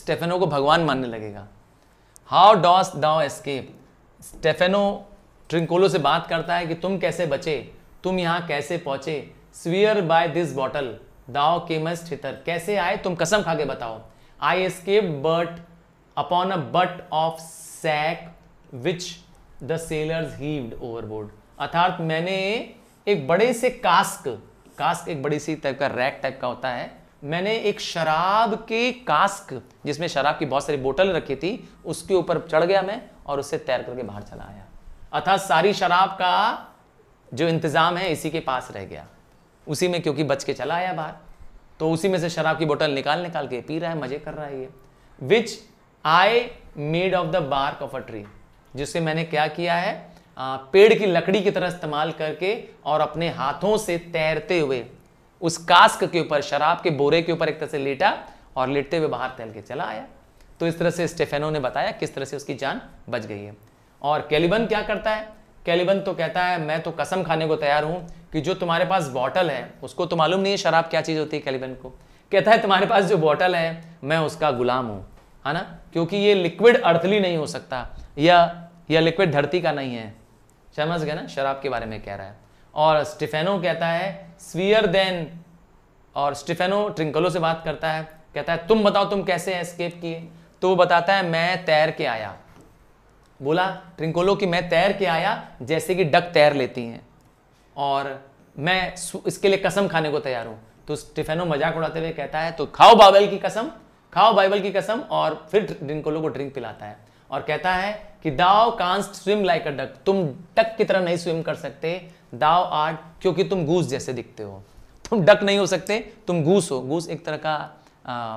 स्टेफेनो को भगवान मानने लगेगा how dost thou escape Stephano Trinculo से बात करता है कि तुम कैसे बचे तुम यहाँ कैसे पहुँचे स्वियर बाय दिस बॉटल दाओ केमस ठितर कैसे आए तुम कसम खा के बताओ I escape but upon a butt of sack which the sailors heaved overboard अर्थात मैंने एक बड़े से कास्क कास्क एक बड़ी सी टाइप का रैक टाइप का होता है मैंने एक शराब के कास्क जिसमें शराब की बहुत सारी बोतल रखी थी उसके ऊपर चढ़ गया मैं और उससे तैर करके बाहर चला आया अर्थात सारी शराब का जो इंतज़ाम है इसी के पास रह गया उसी में क्योंकि बच के चला आया बाहर तो उसी में से शराब की बोतल निकाल निकाल के पी रहा है मज़े कर रहा है ये which I made of the bark of a tree जिससे मैंने क्या किया है पेड़ की लकड़ी की तरह इस्तेमाल करके और अपने हाथों से तैरते हुए उस कास्क के ऊपर शराब के बोरे के ऊपर एक तरह से लेटा और लेटते हुए बाहर तैल के चला आया तो इस तरह से स्टेफेनो ने बताया किस तरह से उसकी जान बच गई है और कैलिबन क्या करता है कैलिबन तो कहता है मैं तो कसम खाने को तैयार हूँ कि जो तुम्हारे पास बॉटल है उसको तो मालूम नहीं है शराब क्या चीज़ होती है कैलिबन को कहता है तुम्हारे पास जो बॉटल है मैं उसका गुलाम हूँ है ना क्योंकि ये लिक्विड अर्थली नहीं हो सकता या यह लिक्विड धरती का नहीं है समझ गए ना शराब के बारे में कह रहा है और स्टिफेनो कहता है स्वीयर देन और स्टिफेनो ट्रिंकलो से बात करता है कहता है तुम बताओ तुम कैसे एस्केप किए तो वो बताता है मैं तैर के आया बोला ट्रिंकोलो कि मैं तैर के आया जैसे कि डक तैर लेती हैं और मैं इसके लिए कसम खाने को तैयार हूँ तो स्टिफेनो मजाक उड़ाते हुए कहता है तो खाओ बाइबल की कसम खाओ बाइबल की कसम और फिर ट्रिंकोलो को ड्रिंक पिलाता है और कहता है कि thou canst swim like a duck तुम डक की तरह नहीं स्विम कर सकते दाओ आर्ट क्योंकि तुम गूस जैसे दिखते हो तुम डक नहीं हो सकते तुम गूस हो गूस एक तरह का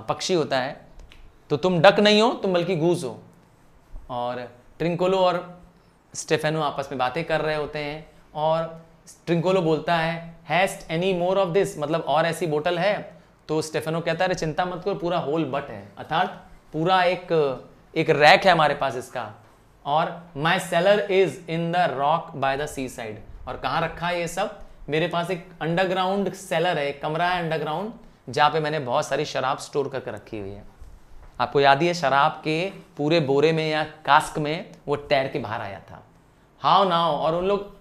पक्षी होता है तो तुम डक नहीं हो तुम बल्कि गूस हो और ट्रिंकोलो और स्टेफेनो आपस में बातें कर रहे होते हैं और ट्रिंकोलो बोलता है hast any more of this मतलब और ऐसी बोतल है तो स्टेफेनो कहता है अरे चिंता मत करो पूरा होल बट है अर्थात पूरा एक एक रैक है हमारे पास इसका और my cellar is in the rock by the sea side और कहाँ रखा है ये सब मेरे पास एक अंडरग्राउंड सेलर है कमरा है अंडरग्राउंड जहाँ पे मैंने बहुत सारी शराब स्टोर करके रखी हुई है आपको याद ही है शराब के पूरे बोरे में या कास्क में वो टैर के बाहर आया था हाउ नाउ और उन लोग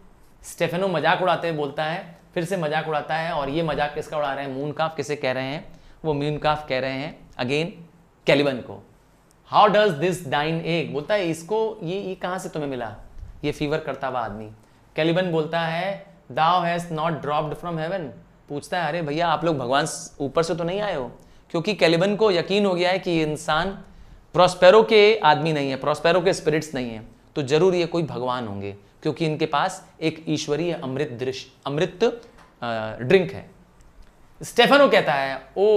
स्टेफेनो मजाक उड़ाते हुए बोलता है फिर से मजाक उड़ाता है और ये मजाक किसका उड़ा रहे हैं मून काफ किसे कह रहे हैं वो मून काफ कह रहे हैं अगेन कैलिबन को how does this thine egg बोलता है इसको ये ये कहाँ से तुम्हें मिला ये फीवर करता हुआ आदमी कैलिबन बोलता है thou has not dropped from heaven पूछता है अरे भैया आप लोग भगवान ऊपर से तो नहीं आए हो क्योंकि कैलिबन को यकीन हो गया है कि ये इंसान प्रोस्पेरो के आदमी नहीं है प्रोस्पेरो के स्पिरिट्स नहीं है तो जरूर ये कोई भगवान होंगे क्योंकि इनके पास एक ईश्वरीय अमृत दृश्य अमृत ड्रिंक है स्टेफनो कहता है o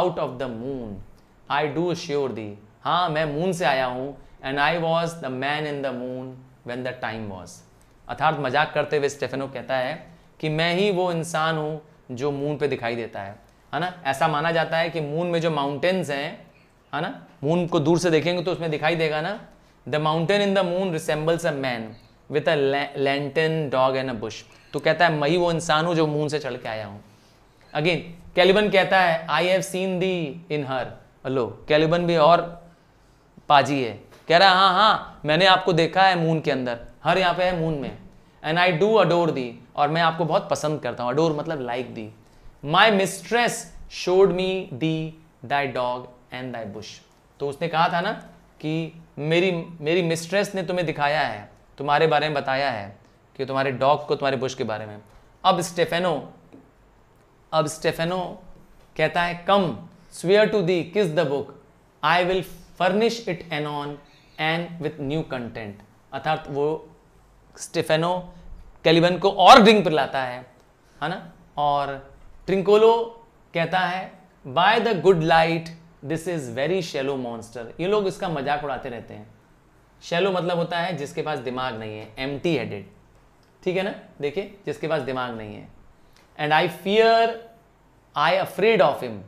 out of the moon I do sure thee हाँ मैं मून से आया हूँ and I was the man in the moon when the time was अर्थात मजाक करते हुए स्टेफेनो कहता है कि मैं ही वो इंसान हूँ जो मून पे दिखाई देता है है ना ऐसा माना जाता है कि मून में जो माउंटेन्स हैं है ना मून को दूर से देखेंगे तो उसमें दिखाई देगा ना the mountain in the moon resembles a man with a lantern dog and a bush तो कहता है मैं ही वो इंसान हूँ जो मून से चढ़ के आया हूँ अगेन कैलिबन कहता है I have seen thee in her hello Caliban भी और पाजी है कह रहा है हाँ हाँ मैंने आपको देखा है मून के अंदर हर यहाँ पे है मून में and I do adore thee और मैं आपको बहुत पसंद करता हूँ अडोर मतलब like thee my mistress showed me thee thy dog and thy bush तो उसने कहा था ना कि मेरी मेरी मिस्ट्रेस ने तुम्हें दिखाया है तुम्हारे बारे में बताया है कि तुम्हारे डॉग को तुम्हारे बुश के बारे में अब स्टेफेनो अब स्टेफेनो कहता है कम swear to thee kiss the book I will furnish it anon an with new content अर्थात वो स्टेफेनो कैलिबन को और ड्रिंक पिलाता है है ना और ट्रिंकोलो कहता है by the good light this is very shallow monster ये लोग इसका मजाक उड़ाते रहते हैं शेलो मतलब होता है जिसके पास दिमाग नहीं है एम टी हेडेड ठीक है ना देखिए जिसके पास दिमाग नहीं है and I fear I afraid of him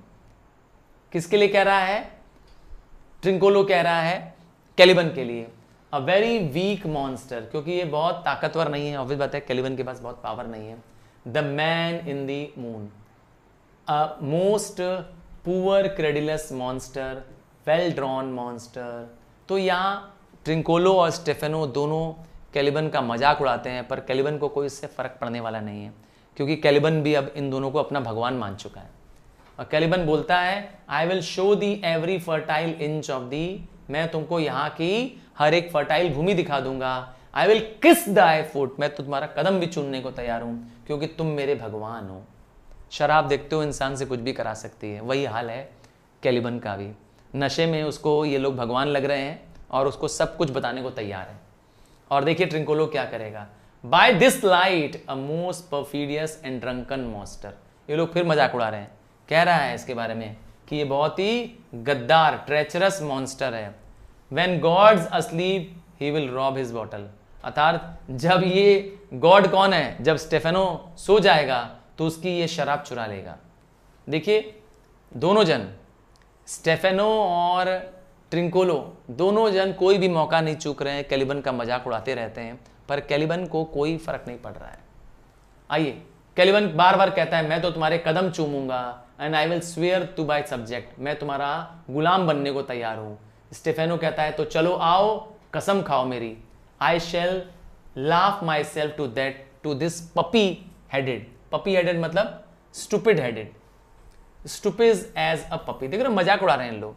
किसके लिए कह रहा है ट्रिंकोलो कह रहा है कैलिबन के लिए अ वेरी वीक मॉन्स्टर क्योंकि ये बहुत ताकतवर नहीं है ऑब्वियस बात है कैलिबन के पास बहुत पावर नहीं है the man in the moon a most poor credulous monster well drawn monster तो यहाँ ट्रिंकोलो और स्टेफेनो दोनों कैलिबन का मजाक उड़ाते हैं पर कैलिबन को कोई इससे फ़र्क पड़ने वाला नहीं है क्योंकि कैलिबन भी अब इन दोनों को अपना भगवान मान चुका है और कैलिबन बोलता है I will show thee every fertile inch of thee मैं तुमको यहाँ की हर एक फर्टाइल भूमि दिखा दूंगा आई विल किस दाई फुट मैं तो तुम्हारा कदम भी चुनने को तैयार हूं क्योंकि तुम मेरे भगवान हो शराब देखते हो इंसान से कुछ भी करा सकती है वही हाल है कैलिबन का भी नशे में उसको ये लोग भगवान लग रहे हैं और उसको सब कुछ बताने को तैयार है और देखिए ट्रिंकोलो क्या करेगा by this light a most perfidious and drunken monster ये लोग फिर मजाक उड़ा रहे हैं कह रहा है इसके बारे में कि ये बहुत ही गद्दार ट्रेचरस मॉन्स्टर है when god's asleep he will rob his bottle अर्थात जब ये गॉड कौन है जब स्टेफेनो सो जाएगा तो उसकी ये शराब चुरा लेगा देखिए दोनों जन स्टेफेनो और ट्रिंकोलो दोनों जन कोई भी मौका नहीं चूक रहे हैं कैलिबन का मजाक उड़ाते रहते हैं पर कैलिबन को कोई फर्क नहीं पड़ रहा है आइए कैलिबन बार बार कहता है मैं तो तुम्हारे कदम चूमूंगा and I will swear to by subject मैं तुम्हारा गुलाम बनने को तैयार हूँ स्टेफेनो कहता है तो चलो आओ कसम खाओ मेरी I shall laugh myself to that to this puppy headed puppy headed मतलब stupid headed stupid as a puppy देख रहे मजाक उड़ा रहे हैं लोग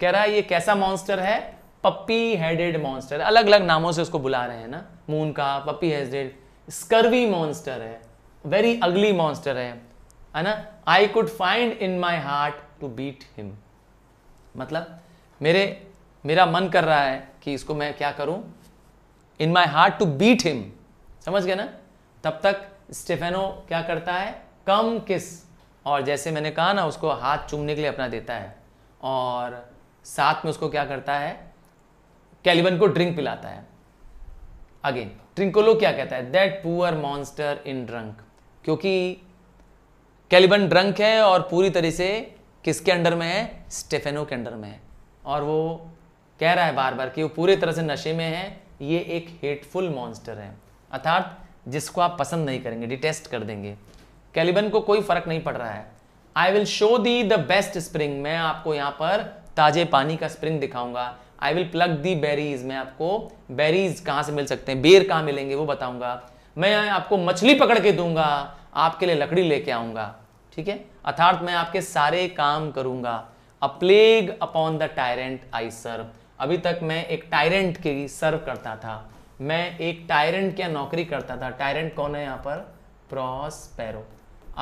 कह रहा है ये कैसा मॉन्स्टर है पप्पी हेडेड मॉन्स्टर अलग अलग नामों से उसको बुला रहे हैं ना मून का पप्पी हेडेड स्कर्वी मॉन्स्टर है वेरी अगली मॉन्स्टर है है ना I could find in my heart to beat him मतलब मेरे मेरा मन कर रहा है कि इसको मैं क्या करूं in my heart to beat him समझ गए ना तब तक स्टेफेनो क्या करता है कम किस और जैसे मैंने कहा ना उसको हाथ चूमने के लिए अपना देता है और साथ में उसको क्या करता है कैलिबन को ड्रिंक पिलाता है अगेन ट्रिंकोलो क्या कहता है that poor monster in drunk क्योंकि कैलिबन ड्रंक है और पूरी तरह से किसके अंडर में है स्टेफेनो के अंडर में है और वो कह रहा है बार बार कि वो पूरी तरह से नशे में है ये एक हेटफुल मॉन्स्टर है अर्थात जिसको आप पसंद नहीं करेंगे डिटेस्ट कर देंगे कैलिबन को कोई फर्क नहीं पड़ रहा है I will show thee the best spring मैं आपको यहाँ पर ताजे पानी का स्प्रिंग दिखाऊंगा I will pluck thee berries मैं आपको बेरीज कहाँ से मिल सकते हैं बेर कहाँ मिलेंगे वो बताऊंगा मैं आपको मछली पकड़ के दूंगा आपके लिए लकड़ी लेके आऊंगा ठीक है अर्थात मैं आपके सारे काम करूंगा a plague upon the tyrant I serve अभी तक मैं एक टायरेंट की सर्व करता था मैं एक टायरेंट क्या नौकरी करता था टायरेंट कौन है यहाँ पर प्रॉस्पेरो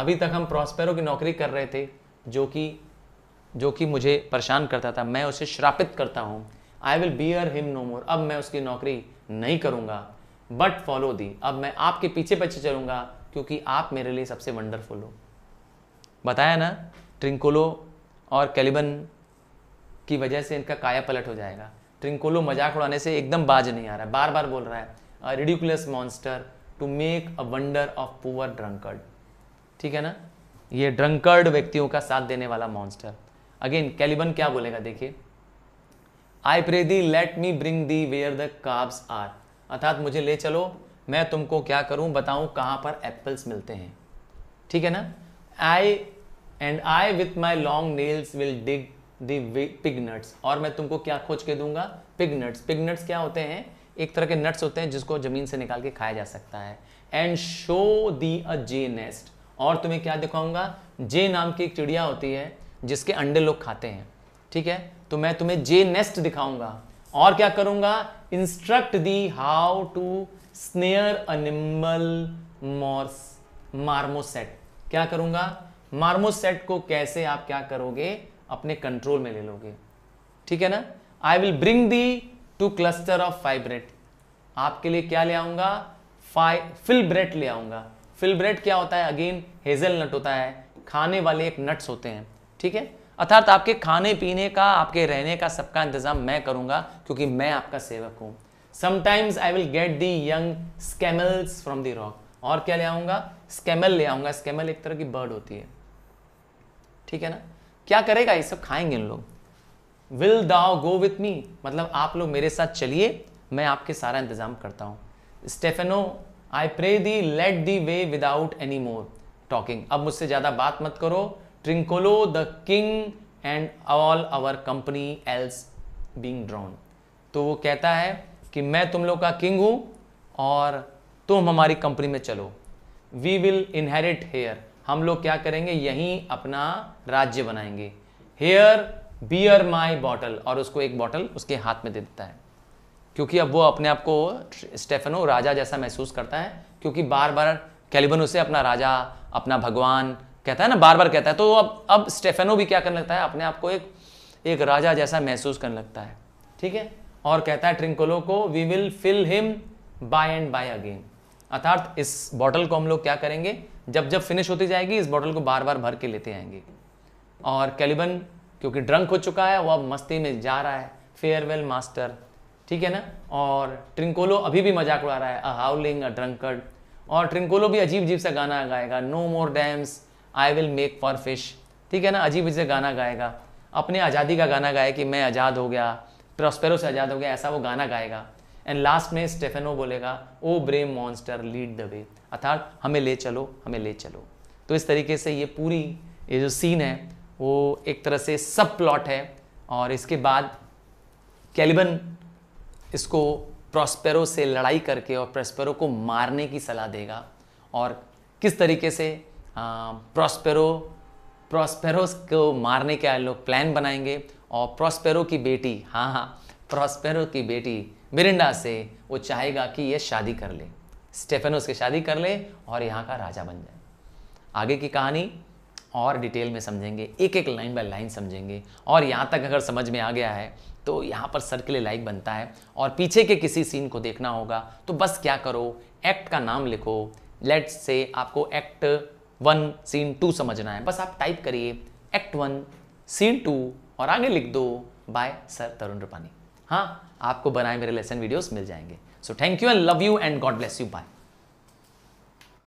अभी तक हम प्रॉस्पेरो की नौकरी कर रहे थे जो कि जो कि मुझे परेशान करता था मैं उसे श्रापित करता हूँ I will bear him no more अब मैं उसकी नौकरी नहीं करूँगा बट फॉलो दी अब मैं आपके पीछे पीछे चलूँगा क्योंकि आप मेरे लिए सबसे वंडरफुल हो बताया ना ट्रिंकोलो और कैलिबन की वजह से इनका काया पलट हो जाएगा ट्रिंकोलो मजाक उड़ाने से एकदम बाज नहीं आ रहा है बार बार बोल रहा है a ridiculous monster to make a wonder of poor drunkard ठीक है ना ये ड्रंकर्ड व्यक्तियों का साथ देने वाला मॉन्स्टर अगेन कैलिबन क्या बोलेगा देखिए I pray thee let me bring thee where the crabs are अर्थात मुझे ले चलो मैं तुमको क्या करूं बताऊं कहाँ पर एप्पल्स मिलते हैं ठीक है ना I and I with my long nails will dig thee pig nuts और मैं तुमको क्या खोज के दूंगा पिग नट्स क्या होते हैं एक तरह के नट्स होते हैं जिसको जमीन से निकाल के खाया जा सकता है and show thee a jay nest और तुम्हें क्या दिखाऊंगा जे नाम की एक चिड़िया होती है जिसके अंडे लोग खाते हैं ठीक है तो मैं तुम्हें जे नेस्ट दिखाऊंगा और क्या करूंगा instruct thee how to snare animal mars marmoset क्या करूंगा मार्मोसेट को कैसे आप क्या करोगे अपने कंट्रोल में ले लोगे ठीक है ना I will bring thee to cluster of fibrate आपके लिए क्या ले आऊंगा ब्रेड ले आऊंगा ब्रेड क्या होता है अगेन हेजल नट होता है खाने वाले एक नट्स होते हैं ठीक है अर्थात आपके खाने पीने का आपके रहने का सबका इंतजाम मैं करूंगा क्योंकि मैं आपका सेवक हूं sometimes I will get thee young scamels from the rock और क्या ले आऊंगा स्केमल ले आऊंगा स्केमल एक तरह की बर्ड होती है ठीक है ना क्या करेगा ये सब खाएंगे इन लोग विल दाओ गो विथ मी मतलब आप लोग मेरे साथ चलिए मैं आपके सारा इंतजाम करता हूँ Stephano I pray thee lead the way without any more talking अब मुझसे ज़्यादा बात मत करो Trinculo the king and all our company else being drowned तो वो कहता है कि मैं तुम लोग का किंग हूँ और तुम हमारी कंपनी में चलो वी विल इनहेरिट हेयर हम लोग क्या करेंगे यहीं अपना राज्य बनाएंगे हेयर बियर माई बॉटल और उसको एक बॉटल उसके हाथ में दे देता है क्योंकि अब वो अपने आप को स्टेफनो राजा जैसा महसूस करता है क्योंकि बार बार कैलिबन उसे अपना राजा अपना भगवान कहता है ना बार बार कहता है तो अब अब स्टेफेनो भी क्या करने लगता है अपने आप को एक एक राजा जैसा महसूस करने लगता है ठीक है और कहता है ट्रिंकोलो को we will fill him by and by again अर्थात इस बॉटल को हम लोग क्या करेंगे जब जब फिनिश होती जाएगी इस बॉटल को बार बार भर के लेते आएंगे और कैलिबन क्योंकि ड्रंक हो चुका है वो अब मस्ती में जा रहा है फेयरवेल मास्टर ठीक है ना और ट्रिंकोलो अभी भी मजाक उड़ा रहा है अ हाउलिंग अ ड्रंकर्ड और ट्रिंकोलो भी अजीब अजीब सा गाना गाएगा no more dams I will make for fish ठीक है ना अजीब अजीब गाना गाएगा अपने आज़ादी का गाना गाए कि मैं आज़ाद हो गया प्रॉस्पेरो से आज़ाद हो गया ऐसा वो गाना गाएगा एंड लास्ट में स्टेफेनो बोलेगा o brave monster lead the way अर्थात हमें ले चलो हमें ले चलो तो इस तरीके से ये पूरी ये जो सीन है वो एक तरह से सब प्लॉट है और इसके बाद कैलिबन इसको प्रॉस्पेरो से लड़ाई करके और प्रॉस्पेरो को मारने की सलाह देगा और किस तरीके से प्रॉस्पेरो प्रॉस्पेरो को मारने का लोग प्लान बनाएंगे और प्रॉस्पेरो की बेटी हाँ हाँ प्रॉस्पेरो की बेटी मिरिंडा से वो चाहेगा कि ये शादी कर ले स्टेफन उसके शादी कर ले और यहाँ का राजा बन जाए आगे की कहानी और डिटेल में समझेंगे एक एक लाइन बाय लाइन समझेंगे और यहाँ तक अगर समझ में आ गया है तो यहाँ पर सर के लिए लाइक बनता है और पीछे के किसी सीन को देखना होगा तो बस क्या करो एक्ट का नाम लिखो लेट्स से आपको एक्ट वन सीन टू समझना है बस आप टाइप करिए एक्ट वन सीन टू और आगे लिख दो बाय सर तरुण रूपानी हाँ आपको बनाए मेरे लेसन वीडियोस मिल जाएंगे so thank you and love you and God bless you bye